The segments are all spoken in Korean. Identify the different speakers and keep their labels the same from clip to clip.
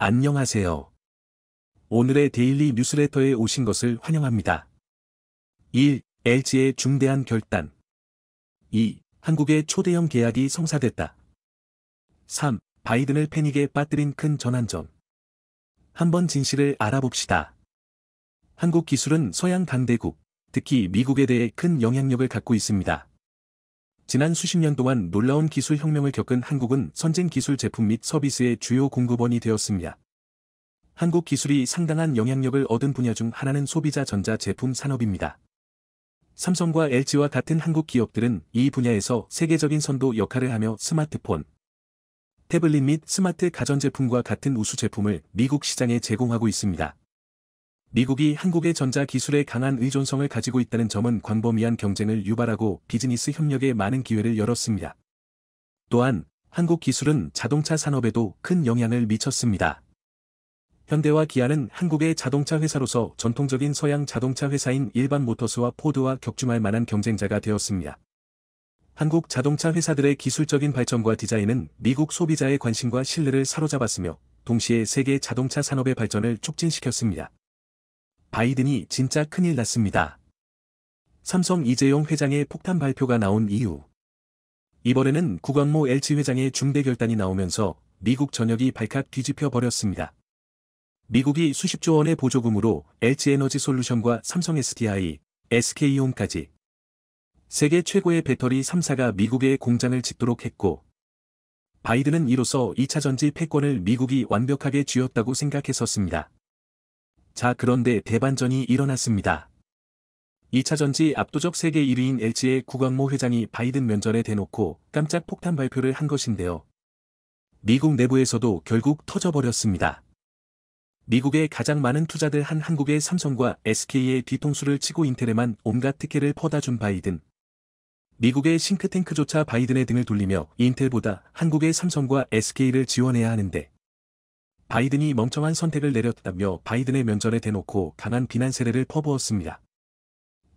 Speaker 1: 안녕하세요. 오늘의 데일리 뉴스레터에 오신 것을 환영합니다. 1. LG의 중대한 결단 2. 한국의 초대형 계약이 성사됐다. 3. 바이든을 패닉에 빠뜨린 큰 전환점 한번 진실을 알아봅시다. 한국 기술은 서양 강대국, 특히 미국에 대해 큰 영향력을 갖고 있습니다. 지난 수십 년 동안 놀라운 기술 혁명을 겪은 한국은 선진 기술 제품 및 서비스의 주요 공급원이 되었습니다. 한국 기술이 상당한 영향력을 얻은 분야 중 하나는 소비자 전자제품 산업입니다. 삼성과 LG와 같은 한국 기업들은 이 분야에서 세계적인 선도 역할을 하며 스마트폰, 태블릿 및 스마트 가전제품과 같은 우수 제품을 미국 시장에 제공하고 있습니다. 미국이 한국의 전자기술에 강한 의존성을 가지고 있다는 점은 광범위한 경쟁을 유발하고 비즈니스 협력에 많은 기회를 열었습니다. 또한 한국 기술은 자동차 산업에도 큰 영향을 미쳤습니다. 현대와 기아는 한국의 자동차 회사로서 전통적인 서양 자동차 회사인 일반 모터스와 포드와 격중할 만한 경쟁자가 되었습니다. 한국 자동차 회사들의 기술적인 발전과 디자인은 미국 소비자의 관심과 신뢰를 사로잡았으며 동시에 세계 자동차 산업의 발전을 촉진시켰습니다. 바이든이 진짜 큰일 났습니다. 삼성 이재용 회장의 폭탄 발표가 나온 이유 이번에는 국광모 엘치 회장의 중대 결단이 나오면서 미국 전역이 발칵 뒤집혀 버렸습니다. 미국이 수십조 원의 보조금으로 LG 에너지 솔루션과 삼성 SDI, SK홈까지 세계 최고의 배터리 3사가 미국에 공장을 짓도록 했고 바이든은 이로써 2차 전지 패권을 미국이 완벽하게 쥐었다고 생각했었습니다. 자 그런데 대반전이 일어났습니다. 2차전지 압도적 세계 1위인 LG의 구광모 회장이 바이든 면전에 대놓고 깜짝 폭탄 발표를 한 것인데요. 미국 내부에서도 결국 터져버렸습니다. 미국의 가장 많은 투자들 한 한국의 삼성과 SK의 뒤통수를 치고 인텔에만 온갖 특혜를 퍼다준 바이든. 미국의 싱크탱크조차 바이든의 등을 돌리며 인텔보다 한국의 삼성과 SK를 지원해야 하는데 바이든이 멍청한 선택을 내렸다며 바이든의 면전에 대놓고 강한 비난 세례를 퍼부었습니다.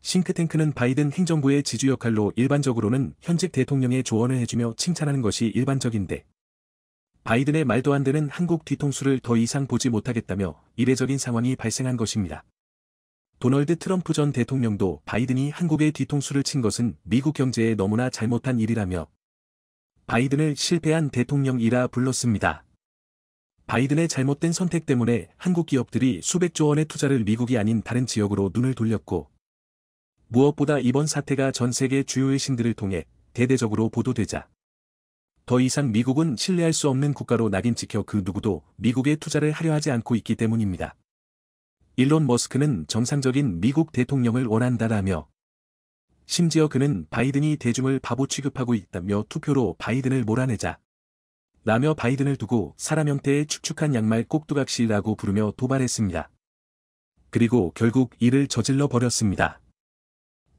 Speaker 1: 싱크탱크는 바이든 행정부의 지주 역할로 일반적으로는 현직 대통령의 조언을 해주며 칭찬하는 것이 일반적인데 바이든의 말도 안 되는 한국 뒤통수를 더 이상 보지 못하겠다며 이례적인 상황이 발생한 것입니다. 도널드 트럼프 전 대통령도 바이든이 한국의 뒤통수를 친 것은 미국 경제에 너무나 잘못한 일이라며 바이든을 실패한 대통령이라 불렀습니다. 바이든의 잘못된 선택 때문에 한국 기업들이 수백조 원의 투자를 미국이 아닌 다른 지역으로 눈을 돌렸고 무엇보다 이번 사태가 전 세계 주요 외신들을 통해 대대적으로 보도되자 더 이상 미국은 신뢰할 수 없는 국가로 낙인 찍혀 그 누구도 미국에 투자를 하려 하지 않고 있기 때문입니다. 일론 머스크는 정상적인 미국 대통령을 원한다라며 심지어 그는 바이든이 대중을 바보 취급하고 있다며 투표로 바이든을 몰아내자 라며 바이든을 두고 사람 형태의 축축한 양말 꼭두각시라고 부르며 도발했습니다. 그리고 결국 이를 저질러 버렸습니다.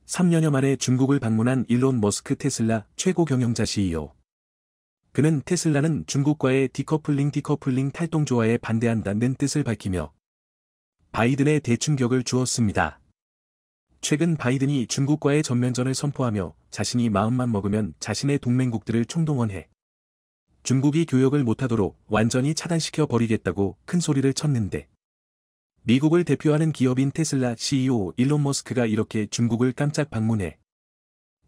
Speaker 1: 3년여 만에 중국을 방문한 일론 머스크 테슬라 최고 경영자 CEO. 그는 테슬라는 중국과의 디커플링 디커플링 탈동 조화에 반대한다는 뜻을 밝히며 바이든의 대충격을 주었습니다. 최근 바이든이 중국과의 전면전을 선포하며 자신이 마음만 먹으면 자신의 동맹국들을 총동원해 중국이 교역을 못하도록 완전히 차단시켜 버리겠다고 큰 소리를 쳤는데 미국을 대표하는 기업인 테슬라 CEO 일론 머스크가 이렇게 중국을 깜짝 방문해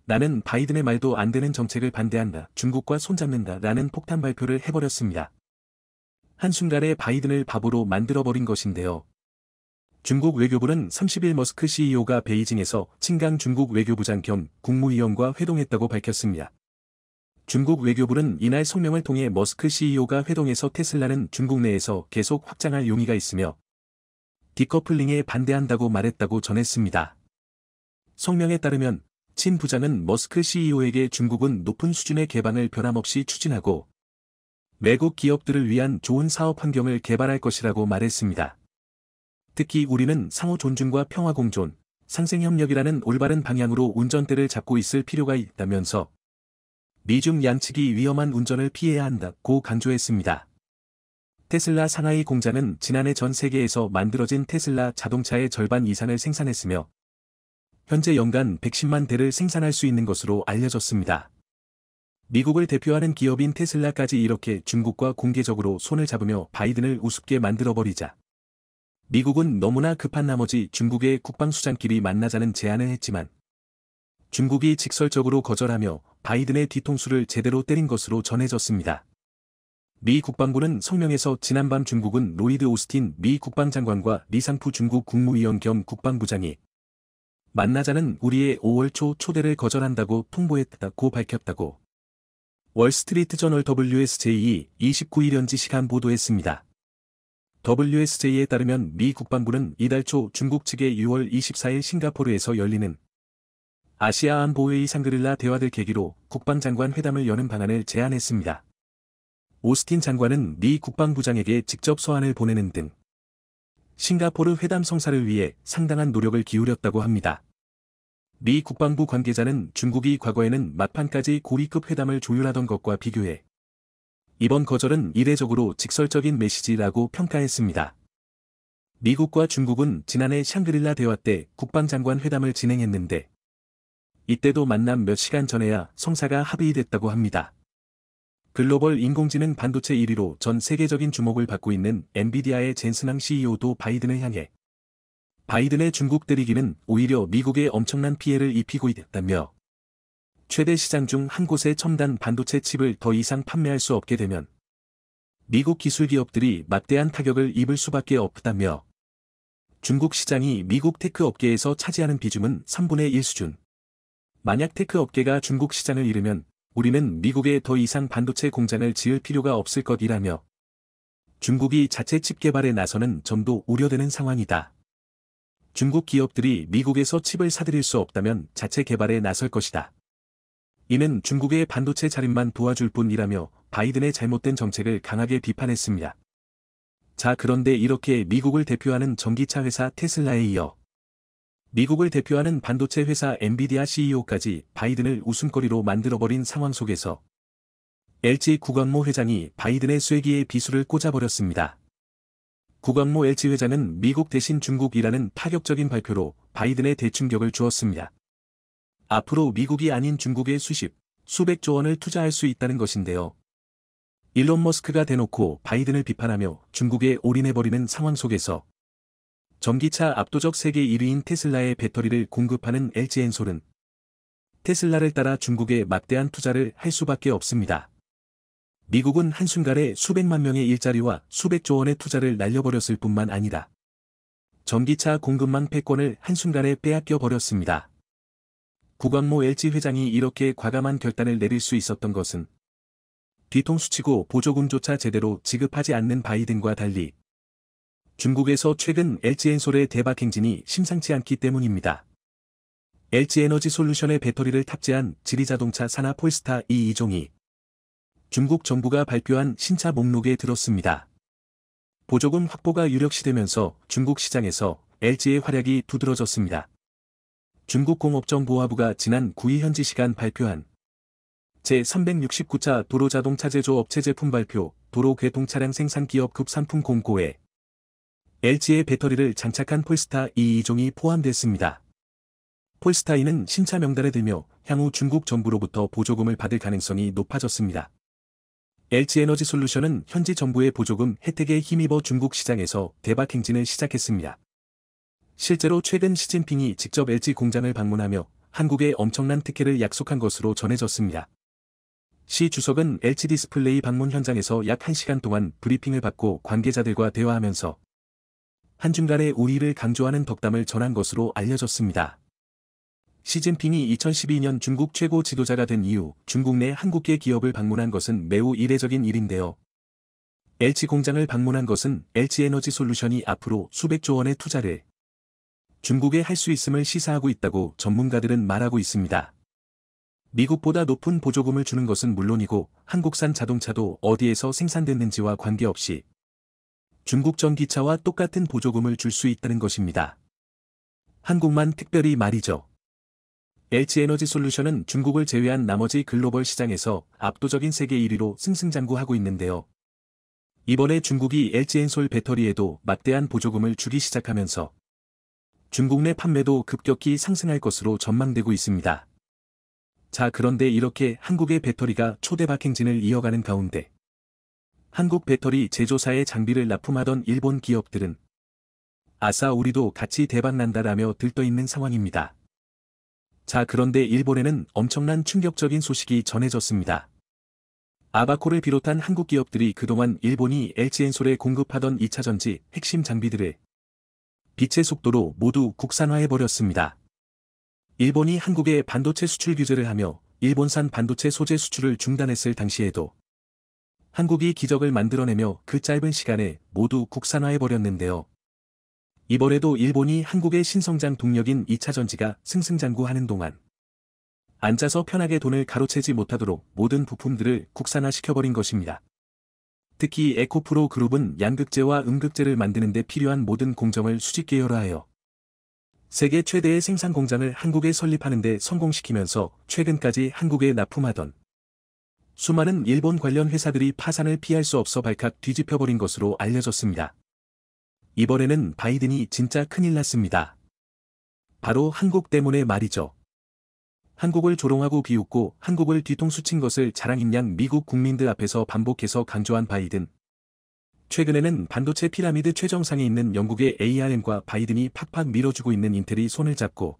Speaker 1: 나는 바이든의 말도 안 되는 정책을 반대한다. 중국과 손잡는다. 라는 폭탄 발표를 해버렸습니다. 한순간에 바이든을 바보로 만들어버린 것인데요. 중국 외교부는 30일 머스크 CEO가 베이징에서 친강 중국 외교부장 겸 국무위원과 회동했다고 밝혔습니다. 중국 외교부는 이날 성명을 통해 머스크 CEO가 회동해서 테슬라는 중국 내에서 계속 확장할 용의가 있으며 디커플링에 반대한다고 말했다고 전했습니다. 성명에 따르면 친 부장은 머스크 CEO에게 중국은 높은 수준의 개방을 변함없이 추진하고 외국 기업들을 위한 좋은 사업 환경을 개발할 것이라고 말했습니다. 특히 우리는 상호 존중과 평화 공존, 상생협력이라는 올바른 방향으로 운전대를 잡고 있을 필요가 있다면서 미중 양측이 위험한 운전을 피해야 한다고 강조했습니다. 테슬라 상하이 공장은 지난해 전 세계에서 만들어진 테슬라 자동차의 절반 이상을 생산했으며 현재 연간 110만 대를 생산할 수 있는 것으로 알려졌습니다. 미국을 대표하는 기업인 테슬라까지 이렇게 중국과 공개적으로 손을 잡으며 바이든을 우습게 만들어버리자. 미국은 너무나 급한 나머지 중국의 국방수장끼리 만나자는 제안을 했지만 중국이 직설적으로 거절하며 바이든의 뒤통수를 제대로 때린 것으로 전해졌습니다. 미 국방부는 성명에서 지난밤 중국은 로이드 오스틴 미 국방장관과 리상푸 중국 국무위원 겸 국방부장이 만나자는 우리의 5월 초 초대를 거절한다고 통보했다고 밝혔다고 월스트리트저널 WSJ 29일 현지 시간 보도했습니다. WSJ에 따르면 미 국방부는 이달 초 중국 측의 6월 24일 싱가포르에서 열리는 아시아 안보회의 상그릴라 대화를 계기로 국방장관 회담을 여는 방안을 제안했습니다. 오스틴 장관은 미 국방부장에게 직접 서한을 보내는 등 싱가포르 회담 성사를 위해 상당한 노력을 기울였다고 합니다. 미 국방부 관계자는 중국이 과거에는 막판까지 고위급 회담을 조율하던 것과 비교해 이번 거절은 이례적으로 직설적인 메시지라고 평가했습니다. 미국과 중국은 지난해 샹그릴라 대화 때 국방장관 회담을 진행했는데 이때도 만남 몇 시간 전에야 성사가 합의됐다고 합니다. 글로벌 인공지능 반도체 1위로 전 세계적인 주목을 받고 있는 엔비디아의 젠슨항 CEO도 바이든을 향해 바이든의 중국 때리기는 오히려 미국에 엄청난 피해를 입히고 있다며 최대 시장 중 한 곳의 첨단 반도체 칩을 더 이상 판매할 수 없게 되면 미국 기술 기업들이 막대한 타격을 입을 수밖에 없다며 중국 시장이 미국 테크 업계에서 차지하는 비중은 3분의 1 수준 만약 테크 업계가 중국 시장을 잃으면 우리는 미국에 더 이상 반도체 공장을 지을 필요가 없을 것이라며 중국이 자체 칩 개발에 나서는 점도 우려되는 상황이다. 중국 기업들이 미국에서 칩을 사들일 수 없다면 자체 개발에 나설 것이다. 이는 중국의 반도체 자립만 도와줄 뿐이라며 바이든의 잘못된 정책을 강하게 비판했습니다. 자 그런데 이렇게 미국을 대표하는 전기차 회사 테슬라에 이어 미국을 대표하는 반도체 회사 엔비디아 CEO까지 바이든을 웃음거리로 만들어버린 상황 속에서 LG 구건모 회장이 바이든의 쐐기에 비수를 꽂아버렸습니다. 구건모 LG 회장은 미국 대신 중국이라는 파격적인 발표로 바이든의 대충격을 주었습니다. 앞으로 미국이 아닌 중국에 수십, 수백조 원을 투자할 수 있다는 것인데요. 일론 머스크가 대놓고 바이든을 비판하며 중국에 올인해버리는 상황 속에서 전기차 압도적 세계 1위인 테슬라의 배터리를 공급하는 LG엔솔은 테슬라를 따라 중국에 막대한 투자를 할 수밖에 없습니다. 미국은 한순간에 수백만 명의 일자리와 수백조 원의 투자를 날려버렸을 뿐만 아니라 전기차 공급망 패권을 한순간에 빼앗겨 버렸습니다. 구광모 LG 회장이 이렇게 과감한 결단을 내릴 수 있었던 것은 뒤통수치고 보조금조차 제대로 지급하지 않는 바이든과 달리 중국에서 최근 LG엔솔의 대박 행진이 심상치 않기 때문입니다. LG에너지 솔루션의 배터리를 탑재한 지리자동차 산하 폴스타 E2종이 중국 정부가 발표한 신차 목록에 들었습니다. 보조금 확보가 유력시되면서 중국 시장에서 LG의 활약이 두드러졌습니다. 중국공업정보화부가 지난 9일 현지 시간 발표한 제369차 도로자동차제조업체 제품 발표 도로궤통차량 생산기업 급상품 공고에 LG의 배터리를 장착한 폴스타 E2종이 포함됐습니다. 폴스타 E는 신차 명단에 들며 향후 중국 정부로부터 보조금을 받을 가능성이 높아졌습니다. LG에너지 솔루션은 현지 정부의 보조금 혜택에 힘입어 중국 시장에서 대박 행진을 시작했습니다. 실제로 최근 시진핑이 직접 LG 공장을 방문하며 한국에 엄청난 특혜를 약속한 것으로 전해졌습니다. 시 주석은 LG 디스플레이 방문 현장에서 약 1시간 동안 브리핑을 받고 관계자들과 대화하면서 한중간의 우위를 강조하는 덕담을 전한 것으로 알려졌습니다. 시진핑이 2012년 중국 최고 지도자가 된 이후 중국 내 한국계 기업을 방문한 것은 매우 이례적인 일인데요. LG 공장을 방문한 것은 LG 에너지 솔루션이 앞으로 수백조 원의 투자를 중국에 할 수 있음을 시사하고 있다고 전문가들은 말하고 있습니다. 미국보다 높은 보조금을 주는 것은 물론이고 한국산 자동차도 어디에서 생산됐는지와 관계없이 중국 전기차와 똑같은 보조금을 줄 수 있다는 것입니다. 한국만 특별히 말이죠. LG 에너지 솔루션은 중국을 제외한 나머지 글로벌 시장에서 압도적인 세계 1위로 승승장구하고 있는데요. 이번에 중국이 LG엔솔 배터리에도 막대한 보조금을 주기 시작하면서 중국 내 판매도 급격히 상승할 것으로 전망되고 있습니다. 자 그런데 이렇게 한국의 배터리가 초대박 행진을 이어가는 가운데 한국 배터리 제조사의 장비를 납품하던 일본 기업들은 아싸 우리도 같이 대박난다라며 들떠있는 상황입니다. 자 그런데 일본에는 엄청난 충격적인 소식이 전해졌습니다. 아바코를 비롯한 한국 기업들이 그동안 일본이 LG엔솔에 공급하던 2차전지 핵심 장비들을 빛의 속도로 모두 국산화해버렸습니다. 일본이 한국에 반도체 수출 규제를 하며 일본산 반도체 소재 수출을 중단했을 당시에도 한국이 기적을 만들어내며 그 짧은 시간에 모두 국산화해버렸는데요. 이번에도 일본이 한국의 신성장 동력인 2차 전지가 승승장구하는 동안 앉아서 편하게 돈을 가로채지 못하도록 모든 부품들을 국산화시켜버린 것입니다. 특히 에코프로 그룹은 양극재와 음극재를 만드는 데 필요한 모든 공정을 수직 계열화하여 세계 최대의 생산 공장을 한국에 설립하는 데 성공시키면서 최근까지 한국에 납품하던 수많은 일본 관련 회사들이 파산을 피할 수 없어 발칵 뒤집혀버린 것으로 알려졌습니다. 이번에는 바이든이 진짜 큰일 났습니다. 바로 한국 때문에 말이죠. 한국을 조롱하고 비웃고 한국을 뒤통수 친 것을 자랑인양 미국 국민들 앞에서 반복해서 강조한 바이든. 최근에는 반도체 피라미드 최정상에 있는 영국의 ARM과 바이든이 팍팍 밀어주고 있는 인텔이 손을 잡고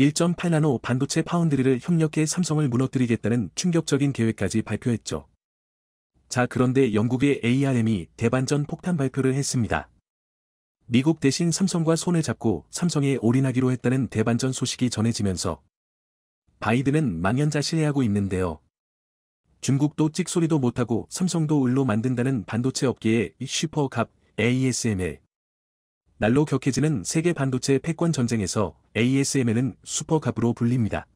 Speaker 1: 1.8나노 반도체 파운드리를 협력해 삼성을 무너뜨리겠다는 충격적인 계획까지 발표했죠. 자 그런데 영국의 ARM이 대반전 폭탄 발표를 했습니다. 미국 대신 삼성과 손을 잡고 삼성에 올인하기로 했다는 대반전 소식이 전해지면서 바이든은 망연자실해하고 있는데요. 중국도 찍소리도 못하고 삼성도 을로 만든다는 반도체 업계의 슈퍼갑 ASML 날로 격해지는 세계 반도체 패권 전쟁에서 ASML은 슈퍼갑으로 불립니다.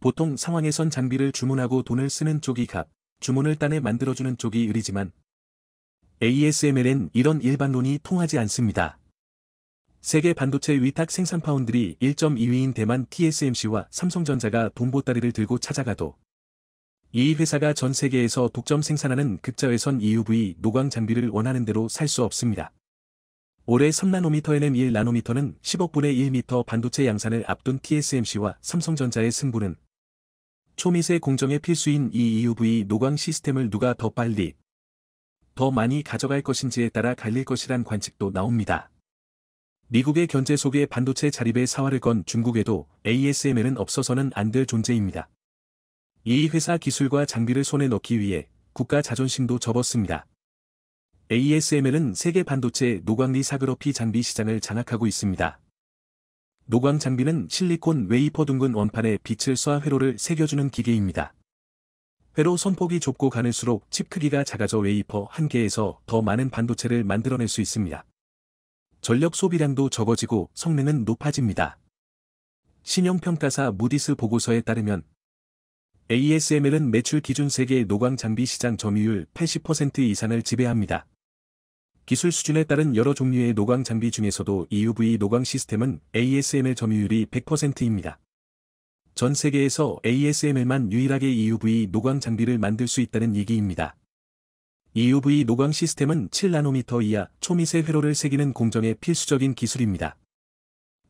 Speaker 1: 보통 상황에선 장비를 주문하고 돈을 쓰는 쪽이 갑, 주문을 따내 만들어주는 쪽이 을이지만 ASML엔 이런 일반론이 통하지 않습니다. 세계 반도체 위탁 생산 파운드리 1.2위인 대만 TSMC와 삼성전자가 돈보따리를 들고 찾아가도 이 회사가 전 세계에서 독점 생산하는 극자외선 EUV 노광 장비를 원하는 대로 살 수 없습니다. 올해 3나노미터 NM1나노미터는 10억분의 1미터 반도체 양산을 앞둔 TSMC와 삼성전자의 승부는 초미세 공정의 필수인 EUV 노광 시스템을 누가 더 빨리 더 많이 가져갈 것인지에 따라 갈릴 것이란 관측도 나옵니다. 미국의 견제 속에 반도체 자립에 사활을 건 중국에도 ASML은 없어서는 안 될 존재입니다. 이 회사 기술과 장비를 손에 넣기 위해 국가 자존심도 접었습니다. ASML은 세계 반도체 노광리 사그러피 장비 시장을 장악하고 있습니다. 노광 장비는 실리콘 웨이퍼 둥근 원판에 빛을 쏴 회로를 새겨주는 기계입니다. 회로 선폭이 좁고 가늘수록 칩 크기가 작아져 웨이퍼 한 개에서 더 많은 반도체를 만들어낼 수 있습니다. 전력 소비량도 적어지고 성능은 높아집니다. 신형평가사 무디스 보고서에 따르면 ASML은 매출 기준 세계 노광 장비 시장 점유율 80% 이상을 지배합니다. 기술 수준에 따른 여러 종류의 노광 장비 중에서도 EUV 노광 시스템은 ASML 점유율이 100%입니다. 전 세계에서 ASML만 유일하게 EUV 노광 장비를 만들 수 있다는 얘기입니다. EUV 노광 시스템은 7나노미터 이하 초미세 회로를 새기는 공정의 필수적인 기술입니다.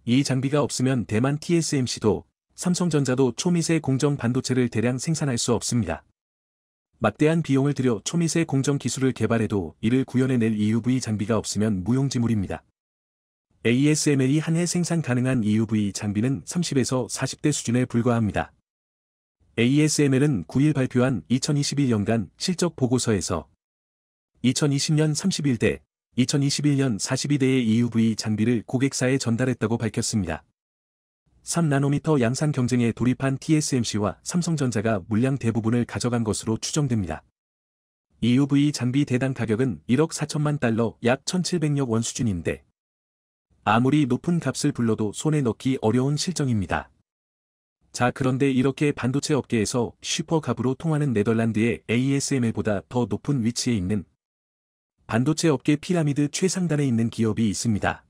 Speaker 1: 이 장비가 없으면 대만 TSMC도 삼성전자도 초미세 공정 반도체를 대량 생산할 수 없습니다. 막대한 비용을 들여 초미세 공정 기술을 개발해도 이를 구현해낼 EUV 장비가 없으면 무용지물입니다. ASML이 한 해 생산 가능한 EUV 장비는 30에서 40대 수준에 불과합니다. ASML은 9일 발표한 2021년간 실적 보고서에서 2020년 31대, 2021년 42대의 EUV 장비를 고객사에 전달했다고 밝혔습니다. 3나노미터 양산 경쟁에 돌입한 TSMC와 삼성전자가 물량 대부분을 가져간 것으로 추정됩니다. EUV 장비 대당 가격은 1억 4천만 달러 약1 7 0 0억원 수준인데 아무리 높은 값을 불러도 손에 넣기 어려운 실정입니다. 자 그런데 이렇게 반도체 업계에서 슈퍼갑으로 통하는 네덜란드의 ASML보다 더 높은 위치에 있는 반도체 업계 피라미드 최상단에 있는 기업이 있습니다.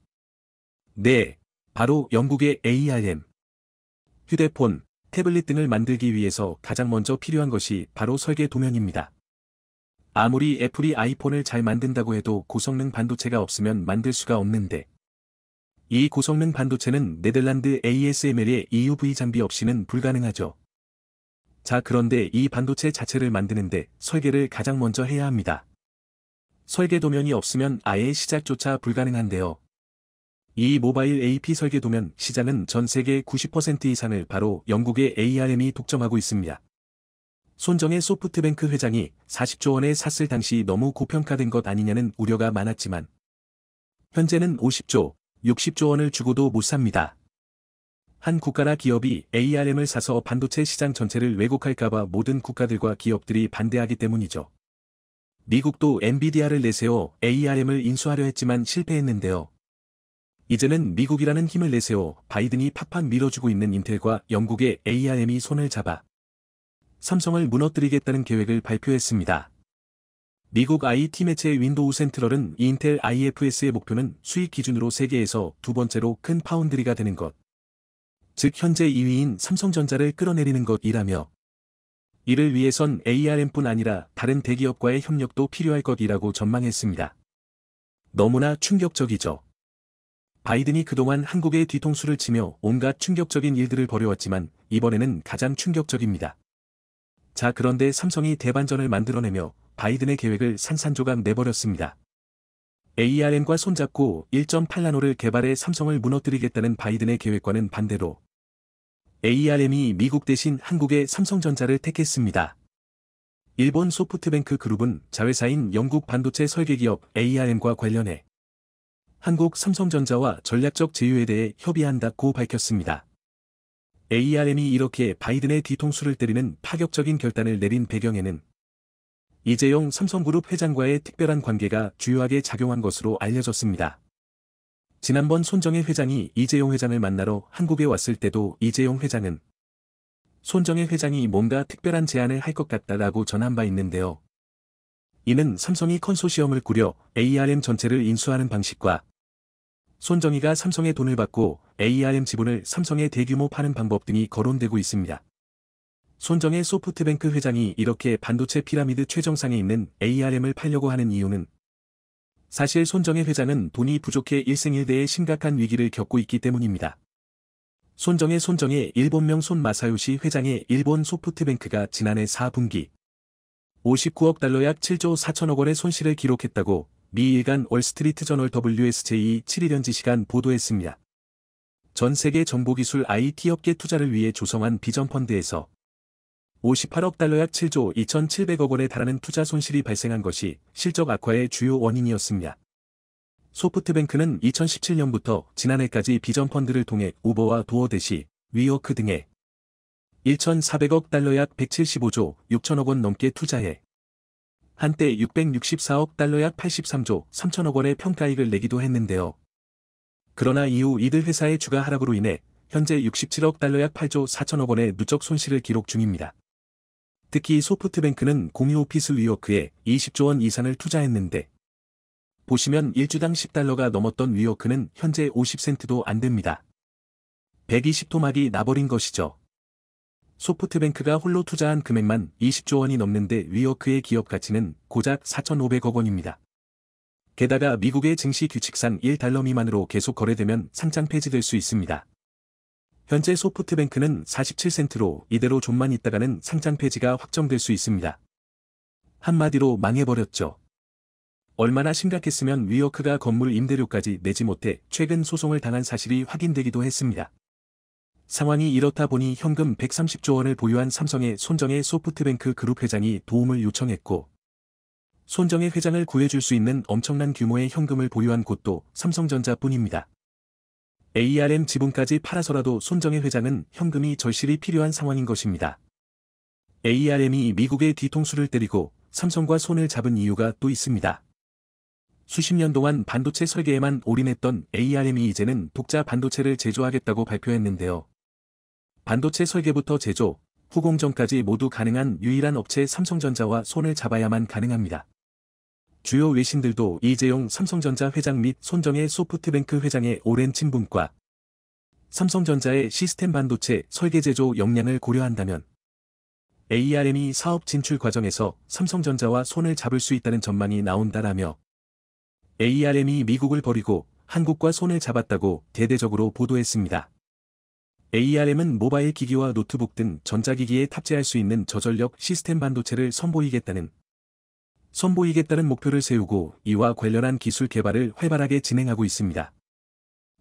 Speaker 1: 네, 바로 영국의 ARM. 휴대폰, 태블릿 등을 만들기 위해서 가장 먼저 필요한 것이 바로 설계 도면입니다. 아무리 애플이 아이폰을 잘 만든다고 해도 고성능 반도체가 없으면 만들 수가 없는데 이 고성능 반도체는 네덜란드 ASML의 EUV 장비 없이는 불가능하죠. 자 그런데 이 반도체 자체를 만드는데 설계를 가장 먼저 해야 합니다. 설계 도면이 없으면 아예 시작조차 불가능한데요. 이 모바일 AP 설계도면 시장은 전 세계 90% 이상을 바로 영국의 ARM이 독점하고 있습니다. 손정의 소프트뱅크 회장이 40조 원에 샀을 당시 너무 고평가된 것 아니냐는 우려가 많았지만 현재는 50조, 60조 원을 주고도 못 삽니다. 한 국가나 기업이 ARM을 사서 반도체 시장 전체를 왜곡할까봐 모든 국가들과 기업들이 반대하기 때문이죠. 미국도 엔비디아를 내세워 ARM을 인수하려 했지만 실패했는데요. 이제는 미국이라는 힘을 내세워 바이든이 팍팍 밀어주고 있는 인텔과 영국의 ARM이 손을 잡아 삼성을 무너뜨리겠다는 계획을 발표했습니다. 미국 IT 매체 윈도우 센트럴은 인텔 IFS의 목표는 수익 기준으로 세계에서 두 번째로 큰 파운드리가 되는 것, 즉 현재 2위인 삼성전자를 끌어내리는 것이라며 이를 위해선 ARM뿐 아니라 다른 대기업과의 협력도 필요할 것이라고 전망했습니다. 너무나 충격적이죠. 바이든이 그동안 한국의 뒤통수를 치며 온갖 충격적인 일들을 벌여왔지만 이번에는 가장 충격적입니다. 자 그런데 삼성이 대반전을 만들어내며 바이든의 계획을 산산조각 내버렸습니다. ARM과 손잡고 1.8나노를 개발해 삼성을 무너뜨리겠다는 바이든의 계획과는 반대로 ARM이 미국 대신 한국의 삼성전자를 택했습니다. 일본 소프트뱅크 그룹은 자회사인 영국 반도체 설계기업 ARM과 관련해 한국 삼성전자와 전략적 제휴에 대해 협의한다고 밝혔습니다. ARM이 이렇게 바이든의 뒤통수를 때리는 파격적인 결단을 내린 배경에는 이재용 삼성그룹 회장과의 특별한 관계가 주요하게 작용한 것으로 알려졌습니다. 지난번 손정혜 회장이 이재용 회장을 만나러 한국에 왔을 때도 이재용 회장은 손정혜 회장이 뭔가 특별한 제안을 할 것 같다라고 전한 바 있는데요. 이는 삼성이 컨소시엄을 꾸려 ARM 전체를 인수하는 방식과 손정희가 삼성의 돈을 받고 ARM 지분을 삼성에 대규모 파는 방법 등이 거론되고 있습니다. 손정의 소프트뱅크 회장이 이렇게 반도체 피라미드 최정상에 있는 ARM을 팔려고 하는 이유는 사실 손정의 회장은 돈이 부족해 일생일대의 심각한 위기를 겪고 있기 때문입니다. 손정의 손정의 일본명 손마사요시 회장의 일본 소프트뱅크가 지난해 4분기 59억 달러 약 7조 4천억 원의 손실을 기록했다고 미일간 월스트리트저널 WSJ 7일현지 e 시간 보도했습니다. 전 세계 정보기술 IT 업계 투자를 위해 조성한 비전 펀드에서 58억 달러 약 7조 2,700억 원에 달하는 투자 손실이 발생한 것이 실적 악화의 주요 원인이었습니다. 소프트뱅크는 2017년부터 지난해까지 비전 펀드를 통해 우버와 도어 대시, 위워크 등에 1,400억 달러 약 175조 6천억 원 넘게 투자해 한때 664억 달러 약 83조 3천억 원의 평가이익을 내기도 했는데요. 그러나 이후 이들 회사의 주가 하락으로 인해 현재 67억 달러 약 8조 4천억 원의 누적 손실을 기록 중입니다. 특히 소프트뱅크는 공유 오피스 위워크에 20조 원 이상을 투자했는데 보시면 1주당 10달러가 넘었던 위워크는 현재 50센트도 안 됩니다. 120토막이 나버린 것이죠. 소프트뱅크가 홀로 투자한 금액만 20조 원이 넘는데 위어크의 기업 가치는 고작 4,500억 원입니다. 게다가 미국의 증시 규칙상 1달러 미만으로 계속 거래되면 상장 폐지될 수 있습니다. 현재 소프트뱅크는 47센트로 이대로 좀만 있다가는 상장 폐지가 확정될 수 있습니다. 한마디로 망해버렸죠. 얼마나 심각했으면 위어크가 건물 임대료까지 내지 못해 최근 소송을 당한 사실이 확인되기도 했습니다. 상황이 이렇다 보니 현금 130조 원을 보유한 삼성의 손정혜 소프트뱅크 그룹 회장이 도움을 요청했고 손정혜 회장을 구해줄 수 있는 엄청난 규모의 현금을 보유한 곳도 삼성전자뿐입니다. ARM 지분까지 팔아서라도 손정혜 회장은 현금이 절실히 필요한 상황인 것입니다. ARM이 미국의 뒤통수를 때리고 삼성과 손을 잡은 이유가 또 있습니다. 수십 년 동안 반도체 설계에만 올인했던 ARM이 이제는 독자 반도체를 제조하겠다고 발표했는데요. 반도체 설계부터 제조, 후공정까지 모두 가능한 유일한 업체 삼성전자와 손을 잡아야만 가능합니다. 주요 외신들도 이재용 삼성전자 회장 및 손정의 소프트뱅크 회장의 오랜 친분과 삼성전자의 시스템 반도체 설계 제조 역량을 고려한다면 ARM이 사업 진출 과정에서 삼성전자와 손을 잡을 수 있다는 전망이 나온다라며 ARM이 미국을 버리고 한국과 손을 잡았다고 대대적으로 보도했습니다. ARM은 모바일 기기와 노트북 등 전자기기에 탑재할 수 있는 저전력 시스템 반도체를 선보이겠다는 선보이겠다는 목표를 세우고 이와 관련한 기술 개발을 활발하게 진행하고 있습니다.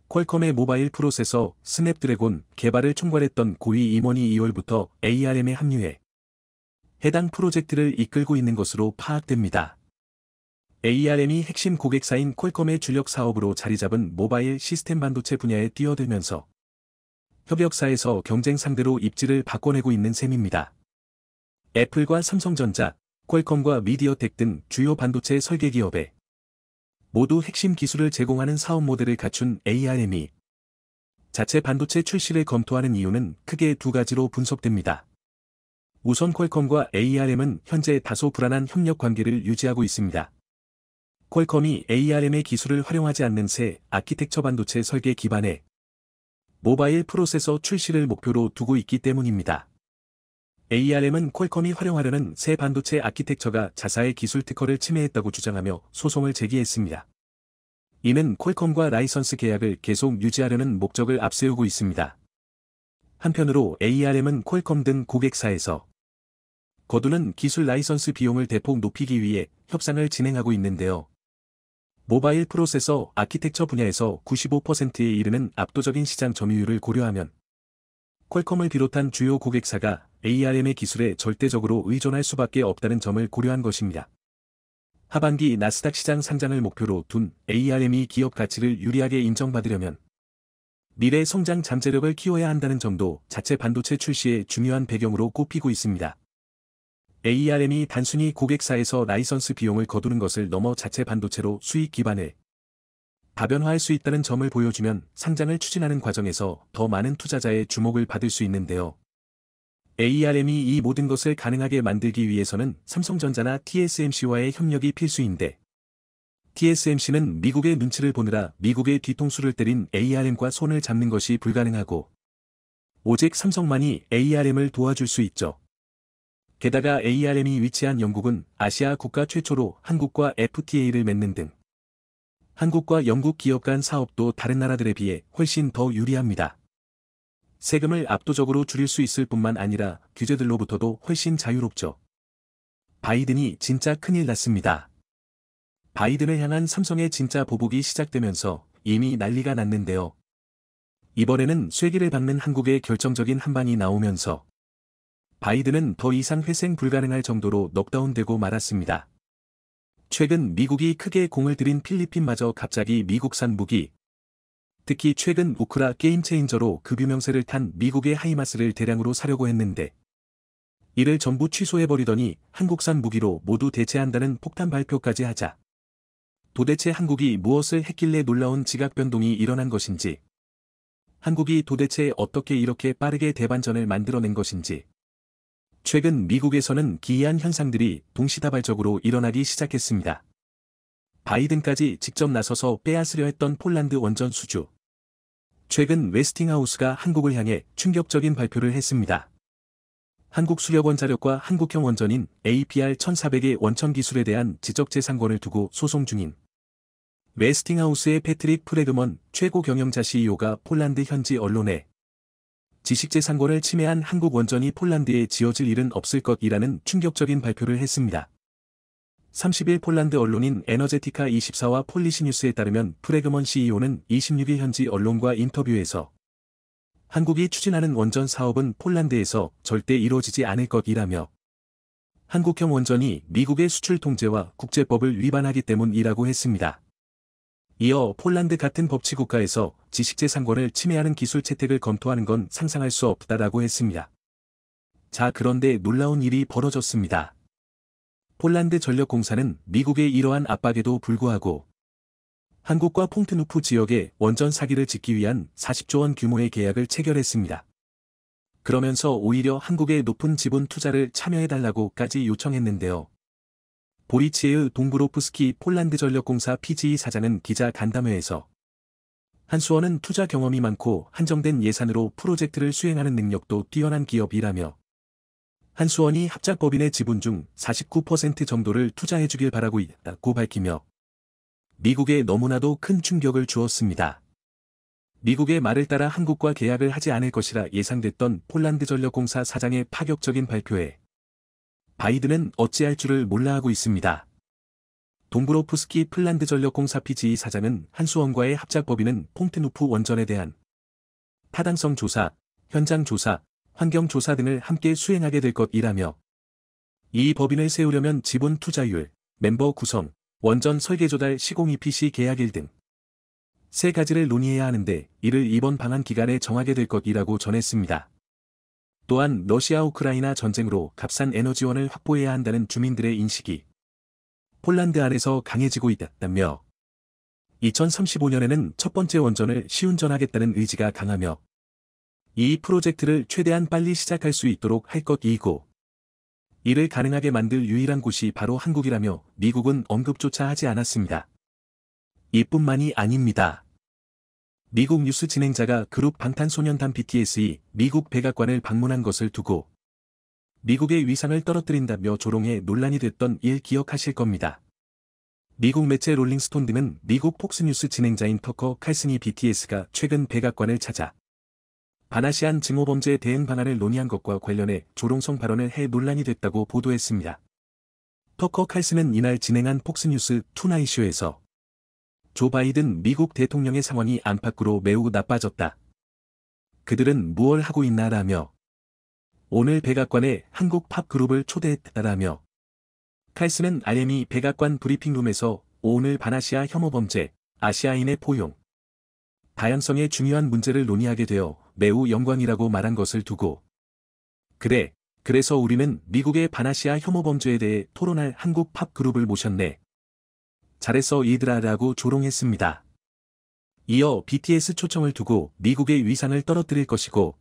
Speaker 1: 퀄컴의 모바일 프로세서 스냅드래곤 개발을 총괄했던 고위 임원이 2월부터 ARM에 합류해 해당 프로젝트를 이끌고 있는 것으로 파악됩니다. ARM이 핵심 고객사인 퀄컴의 주력 사업으로 자리잡은 모바일 시스템 반도체 분야에 뛰어들면서 협력사에서 경쟁 상대로 입지를 바꿔내고 있는 셈입니다. 애플과 삼성전자, 퀄컴과 미디어텍 등 주요 반도체 설계 기업에 모두 핵심 기술을 제공하는 사업 모델을 갖춘 ARM이 자체 반도체 출시를 검토하는 이유는 크게 두 가지로 분석됩니다. 우선 퀄컴과 ARM은 현재 다소 불안한 협력 관계를 유지하고 있습니다. 퀄컴이 ARM의 기술을 활용하지 않는 새 아키텍처 반도체 설계 기반에 모바일 프로세서 출시를 목표로 두고 있기 때문입니다. ARM은 퀄컴이 활용하려는 새 반도체 아키텍처가 자사의 기술 특허를 침해했다고 주장하며 소송을 제기했습니다. 이는 퀄컴과 라이선스 계약을 계속 유지하려는 목적을 앞세우고 있습니다. 한편으로 ARM은 퀄컴 등 고객사에서 거두는 기술 라이선스 비용을 대폭 높이기 위해 협상을 진행하고 있는데요. 모바일 프로세서 아키텍처 분야에서 95%에 이르는 압도적인 시장 점유율을 고려하면 퀄컴을 비롯한 주요 고객사가 ARM의 기술에 절대적으로 의존할 수밖에 없다는 점을 고려한 것입니다. 하반기 나스닥 시장 상장을 목표로 둔 ARM이 기업 가치를 유리하게 인정받으려면 미래 성장 잠재력을 키워야 한다는 점도 자체 반도체 출시의 중요한 배경으로 꼽히고 있습니다. ARM이 단순히 고객사에서 라이선스 비용을 거두는 것을 넘어 자체 반도체로 수익 기반을 다변화할 수 있다는 점을 보여주면 상장을 추진하는 과정에서 더 많은 투자자의 주목을 받을 수 있는데요. ARM이 이 모든 것을 가능하게 만들기 위해서는 삼성전자나 TSMC와의 협력이 필수인데 TSMC는 미국의 눈치를 보느라 미국의 뒤통수를 때린 ARM과 손을 잡는 것이 불가능하고 오직 삼성만이 ARM을 도와줄 수 있죠. 게다가 ARM이 위치한 영국은 아시아 국가 최초로 한국과 FTA를 맺는 등 한국과 영국 기업 간 사업도 다른 나라들에 비해 훨씬 더 유리합니다. 세금을 압도적으로 줄일 수 있을 뿐만 아니라 규제들로부터도 훨씬 자유롭죠. 바이든이 진짜 큰일 났습니다. 바이든을 향한 삼성의 진짜 보복이 시작되면서 이미 난리가 났는데요. 이번에는 쐐기를 박는 한국의 결정적인 한방이 나오면서 바이든은 더 이상 회생 불가능할 정도로 넉다운되고 말았습니다. 최근 미국이 크게 공을 들인 필리핀마저 갑자기 미국산 무기, 특히 최근 우크라 게임체인저로 급유명세를 탄 미국의 하이마스를 대량으로 사려고 했는데 이를 전부 취소해버리더니 한국산 무기로 모두 대체한다는 폭탄 발표까지 하자 도대체 한국이 무엇을 했길래 놀라운 지각 변동이 일어난 것인지 한국이 도대체 어떻게 이렇게 빠르게 대반전을 만들어낸 것인지 최근 미국에서는 기이한 현상들이 동시다발적으로 일어나기 시작했습니다. 바이든까지 직접 나서서 빼앗으려 했던 폴란드 원전 수주. 최근 웨스팅하우스가 한국을 향해 충격적인 발표를 했습니다. 한국 수력원 자력과 한국형 원전인 APR 1400의 원천 기술에 대한 지적재산권을 두고 소송 중인 웨스팅하우스의 패트릭 프레그먼 최고 경영자 CEO가 폴란드 현지 언론에 지식재산고를 침해한 한국 원전이 폴란드에 지어질 일은 없을 것이라는 충격적인 발표를 했습니다. 30일 폴란드 언론인 에너제티카24와 폴리시뉴스에 따르면 프레그먼 CEO는 26일 현지 언론과 인터뷰에서 한국이 추진하는 원전 사업은 폴란드에서 절대 이루어지지 않을 것이라며 한국형 원전이 미국의 수출 통제와 국제법을 위반하기 때문이라고 했습니다. 이어 폴란드 같은 법치국가에서 지식재산권을 침해하는 기술 채택을 검토하는 건 상상할 수 없다라고 했습니다. 자 그런데 놀라운 일이 벌어졌습니다. 폴란드 전력공사는 미국의 이러한 압박에도 불구하고 한국과 폰트누프 지역의 원전 사기를 짓기 위한 40조 원 규모의 계약을 체결했습니다. 그러면서 오히려 한국의 높은 지분 투자를 참여해달라고까지 요청했는데요. 보이치에의 동브로프스키 폴란드전력공사 PGE 사장은 기자 간담회에서 한수원은 투자 경험이 많고 한정된 예산으로 프로젝트를 수행하는 능력도 뛰어난 기업이라며 한수원이 합작법인의 지분 중 49% 정도를 투자해주길 바라고 있다고 밝히며 미국에 너무나도 큰 충격을 주었습니다. 미국의 말을 따라 한국과 계약을 하지 않을 것이라 예상됐던 폴란드 전력공사 사장의 파격적인 발표에 바이든은 어찌할 줄을 몰라하고 있습니다. 동브로프스키 플란드 전력공사 PG 사장은 한수원과의 합작법인은 퐁트누프 원전에 대한 타당성 조사, 현장 조사, 환경 조사 등을 함께 수행하게 될 것이라며 이 법인을 세우려면 지분 투자율, 멤버 구성, 원전 설계 조달 시공 EPC 계약일 등 세 가지를 논의해야 하는데 이를 이번 방한 기간에 정하게 될 것이라고 전했습니다. 또한 러시아 우크라이나 전쟁으로 값싼 에너지원을 확보해야 한다는 주민들의 인식이 폴란드 안에서 강해지고 있다며 2035년에는 첫 번째 원전을 시운전하겠다는 의지가 강하며 이 프로젝트를 최대한 빨리 시작할 수 있도록 할 것이고 이를 가능하게 만들 유일한 곳이 바로 한국이라며 미국은 언급조차 하지 않았습니다. 이뿐만이 아닙니다. 미국 뉴스 진행자가 그룹 방탄소년단 BTS이 e 미국 백악관을 방문한 것을 두고 미국의 위상을 떨어뜨린다며 조롱해 논란이 됐던 일 기억하실 겁니다. 미국 매체 롤링스톤 등은 미국 폭스뉴스 진행자인 터커 칼슨이 BTS가 최근 백악관을 찾아 바나시안 증오범죄 대응 방안을 논의한 것과 관련해 조롱성 발언을 해 논란이 됐다고 보도했습니다. 터커 칼슨은 이날 진행한 폭스뉴스 투나이쇼에서 조 바이든 미국 대통령의 상황이 안팎으로 매우 나빠졌다. 그들은 무얼 하고 있나라며 오늘 백악관에 한국 팝 그룹을 초대했다라며 칼스는 IME 백악관 브리핑룸에서 오늘 반아시아 혐오 범죄, 아시아인의 포용, 다양성의 중요한 문제를 논의하게 되어 매우 영광이라고 말한 것을 두고 그래, 그래서 우리는 미국의 반아시아 혐오 범죄에 대해 토론할 한국 팝 그룹을 모셨네. 잘했어 이들아 라고 조롱했습니다. 이어 BTS 초청을 두고 미국의 위상을 떨어뜨릴 것이고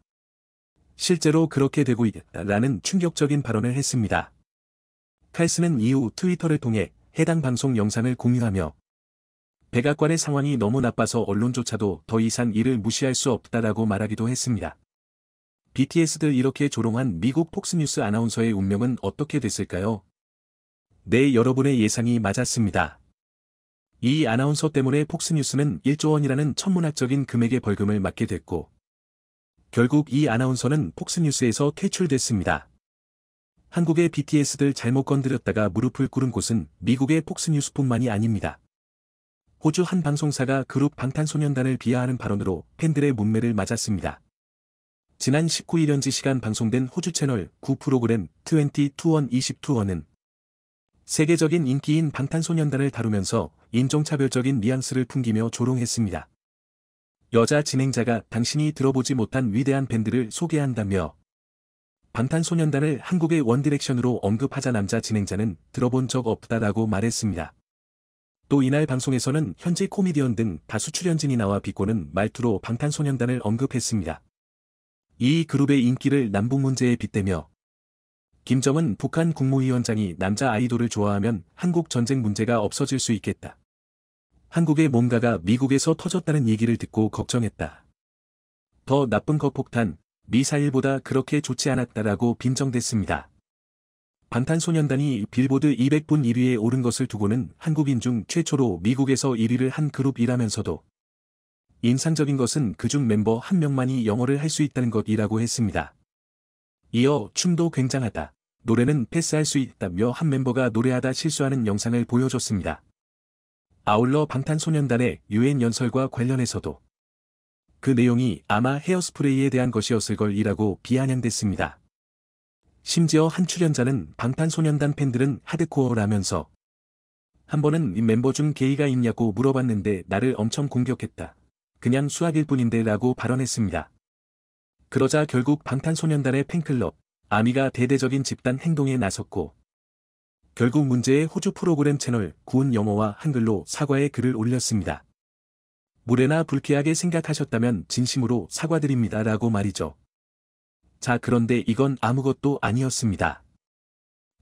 Speaker 1: 실제로 그렇게 되고 있다라는 충격적인 발언을 했습니다. 칼스는 이후 트위터를 통해 해당 방송 영상을 공유하며 백악관의 상황이 너무 나빠서 언론조차도 더 이상 이를 무시할 수 없다라고 말하기도 했습니다. BTS들 이렇게 조롱한 미국 폭스뉴스 아나운서의 운명은 어떻게 됐을까요? 네 여러분의 예상이 맞았습니다. 이 아나운서 때문에 폭스뉴스는 1조 원이라는 천문학적인 금액의 벌금을 맞게 됐고 결국 이 아나운서는 폭스뉴스에서 퇴출됐습니다. 한국의 BTS들 잘못 건드렸다가 무릎을 꿇은 곳은 미국의 폭스뉴스뿐만이 아닙니다. 호주 한 방송사가 그룹 방탄소년단을 비하하는 발언으로 팬들의 문매를 맞았습니다. 지난 19일 현지 시간 방송된 호주 채널 9 프로그램 221 2 2원은 세계적인 인기인 방탄소년단을 다루면서 인종차별적인 뉘앙스를 풍기며 조롱했습니다. 여자 진행자가 당신이 들어보지 못한 위대한 밴드를 소개한다며 방탄소년단을 한국의 원디렉션으로 언급하자 남자 진행자는 들어본 적 없다라고 말했습니다. 또 이날 방송에서는 현재 코미디언 등 다수 출연진이 나와 비꼬는 말투로 방탄소년단을 언급했습니다. 이 그룹의 인기를 남북 문제에 빗대며 김정은 북한 국무위원장이 남자 아이돌을 좋아하면 한국 전쟁 문제가 없어질 수 있겠다. 한국의 뭔가가 미국에서 터졌다는 얘기를 듣고 걱정했다. 더 나쁜 거 폭탄, 미사일보다 그렇게 좋지 않았다라고 빈정댔습니다 방탄소년단이 빌보드 200분 1위에 오른 것을 두고는 한국인 중 최초로 미국에서 1위를 한 그룹이라면서도 인상적인 것은 그중 멤버 한 명만이 영어를 할 수 있다는 것이라고 했습니다. 이어 춤도 굉장하다. 노래는 패스할 수 있다며 한 멤버가 노래하다 실수하는 영상을 보여줬습니다. 아울러 방탄소년단의 유엔 연설과 관련해서도 그 내용이 아마 헤어스프레이에 대한 것이었을 걸이라고 비아냥됐습니다. 심지어 한 출연자는 방탄소년단 팬들은 하드코어라면서 한 번은 이 멤버 중 게이가 있냐고 물어봤는데 나를 엄청 공격했다. 그냥 수학일 뿐인데 라고 발언했습니다. 그러자 결국 방탄소년단의 팬클럽 아미가 대대적인 집단 행동에 나섰고 결국 문제의 호주 프로그램 채널 구운 영어와 한글로 사과의 글을 올렸습니다. 무례나 불쾌하게 생각하셨다면 진심으로 사과드립니다 라고 말이죠. 자 그런데 이건 아무것도 아니었습니다.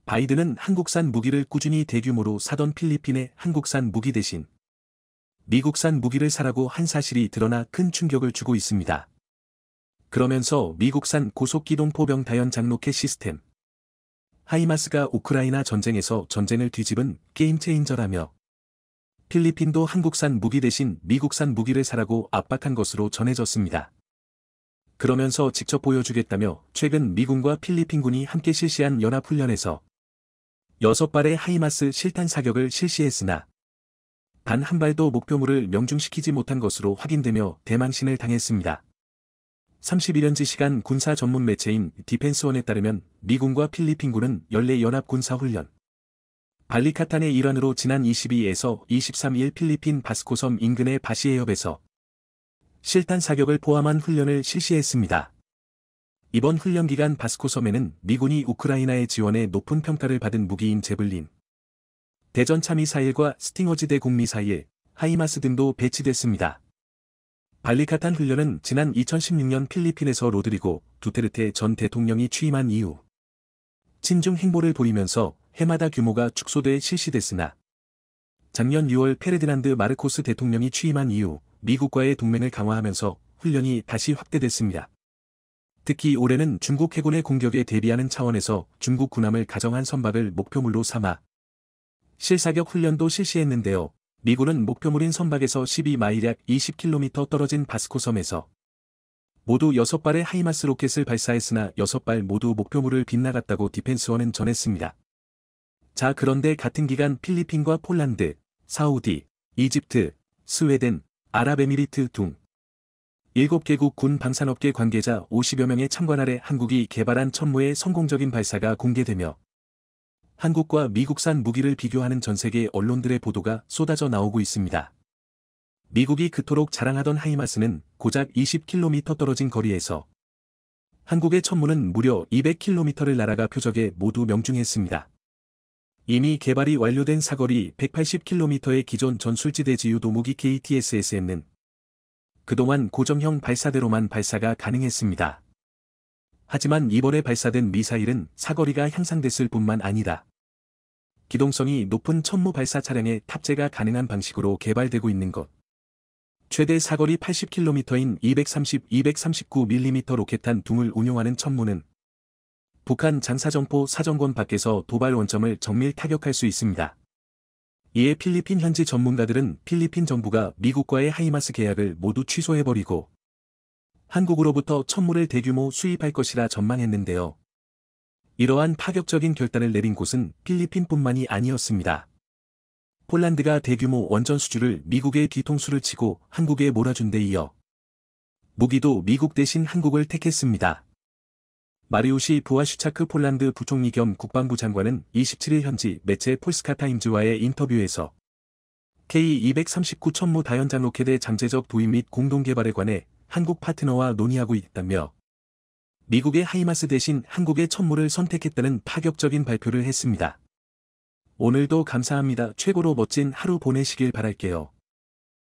Speaker 1: 바이든은 한국산 무기를 꾸준히 대규모로 사던 필리핀에 한국산 무기 대신 미국산 무기를 사라고 한 사실이 드러나 큰 충격을 주고 있습니다. 그러면서 미국산 고속기동포병 다연장 로켓 시스템 하이마스가 우크라이나 전쟁에서 전쟁을 뒤집은 게임체인저라며 필리핀도 한국산 무기 대신 미국산 무기를 사라고 압박한 것으로 전해졌습니다. 그러면서 직접 보여주겠다며 최근 미군과 필리핀군이 함께 실시한 연합훈련에서 6발의 하이마스 실탄 사격을 실시했으나 단 한 발도 목표물을 명중시키지 못한 것으로 확인되며 대망신을 당했습니다. 3 1년지 시간 군사 전문 매체인 디펜스원에 따르면 미군과 필리핀군은 연례 연합 군사 훈련 발리카탄의 일환으로 지난 22에서 23일 필리핀 바스코섬 인근의 바시해협에서 실탄 사격을 포함한 훈련을 실시했습니다. 이번 훈련 기간 바스코섬에는 미군이 우크라이나의 지원에 높은 평가를 받은 무기인 제블린, 대전차 미사일과 스팅어지대 공미사일, 하이마스 등도 배치됐습니다. 발리카탄 훈련은 지난 2016년 필리핀에서 로드리고 두테르테 전 대통령이 취임한 이후 친중 행보를 보이면서 해마다 규모가 축소돼 실시됐으나 작년 6월 페르디난드 마르코스 대통령이 취임한 이후 미국과의 동맹을 강화하면서 훈련이 다시 확대됐습니다. 특히 올해는 중국 해군의 공격에 대비하는 차원에서 중국 군함을 가정한 선박을 목표물로 삼아 실사격 훈련도 실시했는데요. 미군은 목표물인 선박에서 12마일약 20km 떨어진 바스코섬에서 모두 6발의 하이마스 로켓을 발사했으나 6발 모두 목표물을 빗나갔다고 디펜스원은 전했습니다. 자 그런데 같은 기간 필리핀과 폴란드, 사우디, 이집트, 스웨덴, 아랍에미리트 등 7개국 군 방산업계 관계자 50여 명의 참관 아래 한국이 개발한 천무의 성공적인 발사가 공개되며 한국과 미국산 무기를 비교하는 전세계 언론들의 보도가 쏟아져 나오고 있습니다. 미국이 그토록 자랑하던 하이마스는 고작 20km 떨어진 거리에서 한국의 천문은 무려 200km를 날아가 표적에 모두 명중했습니다. 이미 개발이 완료된 사거리 180km의 기존 전술지대 지유 도무기 KTSSM은 그동안 고정형 발사대로만 발사가 가능했습니다. 하지만 이번에 발사된 미사일은 사거리가 향상됐을 뿐만 아니다. 기동성이 높은 천무 발사 차량에 탑재가 가능한 방식으로 개발되고 있는 것. 최대 사거리 80km인 230, 239mm 로켓탄 둥을 운용하는 천무는 북한 장사정포 사정권 밖에서 도발 원점을 정밀 타격할 수 있습니다. 이에 필리핀 현지 전문가들은 필리핀 정부가 미국과의 하이마스 계약을 모두 취소해버리고 한국으로부터 천물을 대규모 수입할 것이라 전망했는데요. 이러한 파격적인 결단을 내린 곳은 필리핀뿐만이 아니었습니다. 폴란드가 대규모 원전 수주를 미국의 뒤통수를 치고 한국에 몰아준 데 이어 무기도 미국 대신 한국을 택했습니다. 마리오시 부하슈차크 폴란드 부총리 겸 국방부 장관은 27일 현지 매체 폴스카타임즈와의 인터뷰에서 K-239 천무 다연장 로켓의 잠재적 도입 및 공동개발에 관해 한국 파트너와 논의하고 있다며 미국의 하이마스 대신 한국의 천무를 선택했다는 파격적인 발표를 했습니다. 오늘도 감사합니다. 최고로 멋진 하루 보내시길 바랄게요.